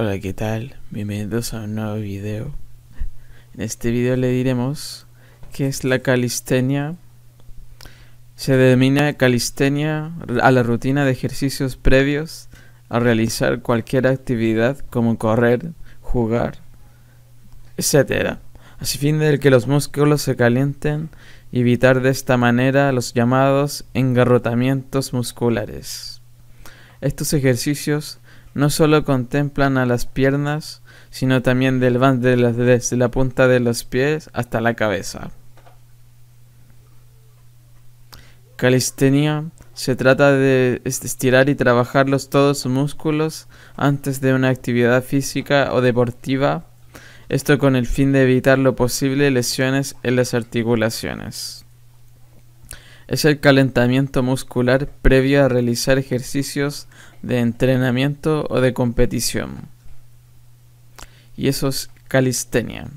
Hola, ¿qué tal? Bienvenidos a un nuevo video. En este video le diremos qué es la calistenia. Se denomina calistenia a la rutina de ejercicios previos a realizar cualquier actividad como correr, jugar, etc. a fin de que los músculos se calienten y evitar de esta manera los llamados engarrotamientos musculares. Estos ejercicios no solo contemplan a las piernas, sino también del de las, desde la punta de los pies hasta la cabeza. Calistenia se trata de estirar y trabajar los, todos sus músculos antes de una actividad física o deportiva, esto con el fin de evitar lo posible lesiones en las articulaciones es el calentamiento muscular previo a realizar ejercicios de entrenamiento o de competición. Y eso es calistenia.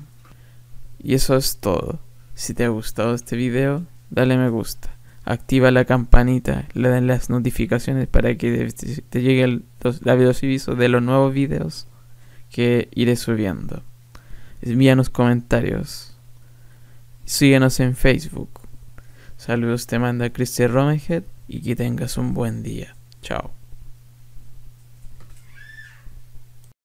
Y eso es todo. Si te ha gustado este video, dale me gusta. Activa la campanita, le den las notificaciones para que te llegue el, la de los nuevos videos que iré subiendo. Envíanos comentarios. Síguenos en Facebook. Saludos te manda Christian Romehead y que tengas un buen día. Chao.